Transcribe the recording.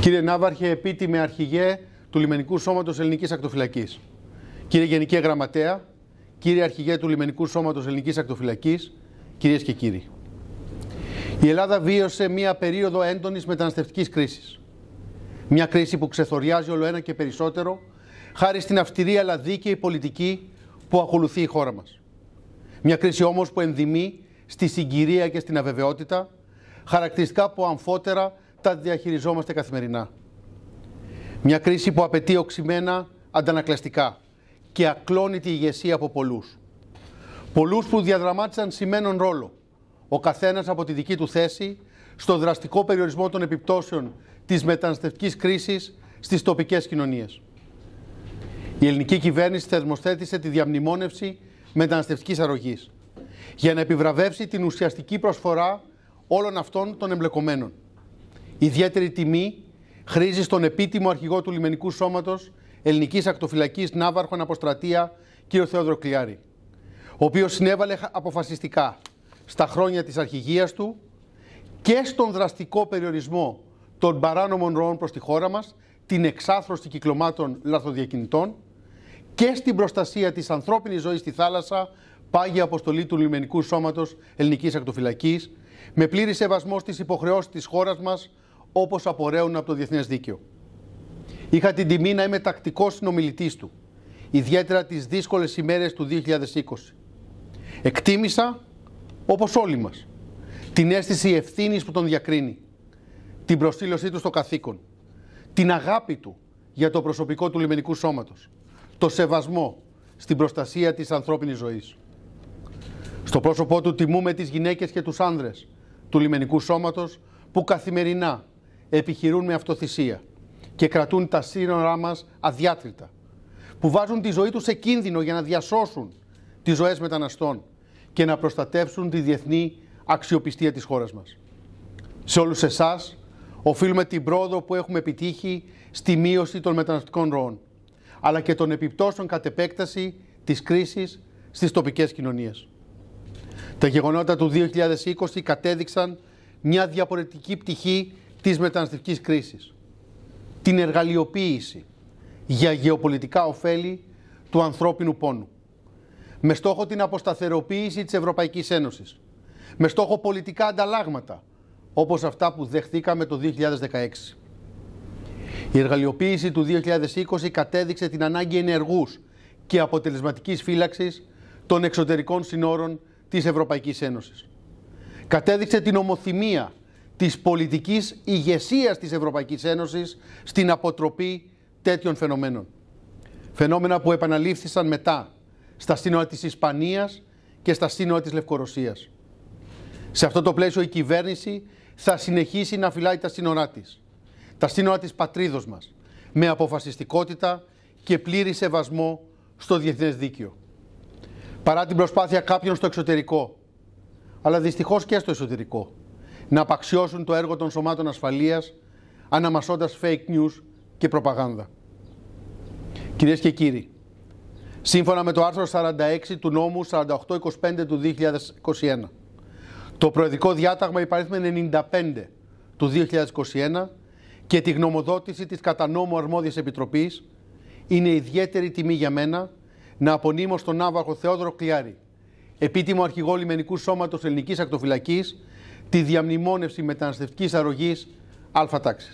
Κύριε Ναύαρχε, επίτιμε αρχηγέ του Λιμενικού Σώματος Ελληνικής Ακτοφυλακής. Κύριε Γενική Γραμματέα, κύριε αρχηγέ του Λιμενικού Σώματος Ελληνικής Ακτοφυλακής, κυρίες και κύριοι. Η Ελλάδα βίωσε μία περίοδο έντονης μεταναστευτικής κρίσης. Μια κρίση που ξεθοριάζει όλο ένα και περισσότερο, χάρη στην αυστηρή αλλά δίκαιη πολιτική που ακολουθεί η χώρα μας. Μια κρίση όμως που ενδυμεί στη συγκυρία και στην αβεβαιότητα, χαρακτηριστικά που αμφότερα τα διαχειριζόμαστε καθημερινά. Μια κρίση που απαιτεί οξυμένα αντανακλαστικά και ακλόνητη ηγεσία από πολλούς. Πολλούς που διαδραμάτισαν σημαίνον ρόλο, ο καθένας από τη δική του θέση, στο δραστικό περιορισμό των επιπτώσεων της μεταναστευτικής κρίσης στις τοπικές κοινωνίες. Η ελληνική κυβέρνηση θεσμοθέτησε τη διαμνημόνευση μεταναστευτικής αρρωγής για να επιβραβεύσει την ουσιαστική προσφορά όλων αυτών των εμπλεκομένων. Ιδιαίτερη τιμή χρήζεις στον επίτιμο αρχηγό του λιμενικού σώματος Ελληνικής Ακτοφυλακής Ναύαρχων Αποστρατεία, κ. Θεόδρο Κλιάρη, ο οποίος συνέβαλε αποφασιστικά στα χρόνια της αρχηγίας του και στον δραστικό περιορισμό των παράνομων ροών προς τη χώρα μας, την εξάθρωση κυκλωμάτων λαθοδιακινητών και στην προστασία της ανθρώπινης ζωής στη θάλασσα, πάγια αποστολή του λιμενικού σώματος Ελληνικής Ακτοφυλακής, με πλήρη σεβασμό στις υποχρεώσεις της χώρας μας όπως απορρέουν από το Διεθνές Δίκαιο. Είχα την τιμή να είμαι τακτικός συνομιλητής του, ιδιαίτερα τις δύσκολες ημέρες του 2020. Εκτίμησα, όπως όλοι μας, την αίσθηση ευθύνης που τον διακρίνει, την προσήλωσή του στο καθήκον, την αγάπη του για το προσωπικό του λιμενικού σώματος, το σεβασμό στην προστασία της ανθρώπινης ζωής. Στο πρόσωπό του τιμούμε τις γυναίκες και τους άνδρες του λιμενικού σώματος που καθημερινά επιχειρούν με αυτοθυσία και κρατούν τα σύνορά μας αδιάτριτα, που βάζουν τη ζωή τους σε κίνδυνο για να διασώσουν τις ζωές μεταναστών και να προστατεύσουν τη διεθνή αξιοπιστία της χώρας μας. Σε όλους εσάς οφείλουμε την πρόοδο που έχουμε επιτύχει στη μείωση των μεταναστικών ροών, αλλά και των επιπτώσεων κατ' επέκταση της κρίσης στις τοπικές κοινωνίες. Τα γεγονότα του 2020 κατέδειξαν μια διαφορετική πτυχή της μεταναστευτικής κρίσης, την εργαλειοποίηση για γεωπολιτικά ωφέλη του ανθρώπινου πόνου. Με στόχο την αποσταθεροποίηση της Ευρωπαϊκής Ένωσης. Με στόχο πολιτικά ανταλλάγματα, όπως αυτά που δεχθήκαμε το 2016. Η εργαλειοποίηση του 2020 κατέδειξε την ανάγκη ενεργούς και αποτελεσματικής φύλαξης των εξωτερικών συνόρων της Ευρωπαϊκής Ένωσης. Κατέδειξε την ομοθυμία της πολιτικής ηγεσίας της Ευρωπαϊκής Ένωσης στην αποτροπή τέτοιων φαινομένων. Φαινόμενα που επαναλήφθησαν μετά στα σύνορα της Ισπανίας και στα σύνορα της Λευκορωσίας. Σε αυτό το πλαίσιο η κυβέρνηση θα συνεχίσει να φυλάει τα σύνορά της, τα σύνορα της πατρίδος μας, με αποφασιστικότητα και πλήρη σεβασμό στο διεθνές δίκαιο. Παρά την προσπάθεια κάποιων στο εξωτερικό, αλλά δυστυχώς και στο εσωτερικό, να απαξιώσουν το έργο των σωμάτων ασφαλείας αναμασώντας fake news και προπαγάνδα. Κυρίες και κύριοι, σύμφωνα με το άρθρο 46 του νόμου 4825 του 2021, το προεδρικό διάταγμα υπαρίθμεν 95 του 2021 και τη γνωμοδότηση της κατά νόμου αρμόδιας επιτροπής, είναι ιδιαίτερη τιμή για μένα να απονείμω στον Ναύαρχο Θεόδωρο Κλιάρη, επίτιμο αρχηγό λιμενικού σώματος ελληνικής ακτοφυλακής τη διαμνημόνευση μεταναστευτικής αρρωγής αλφα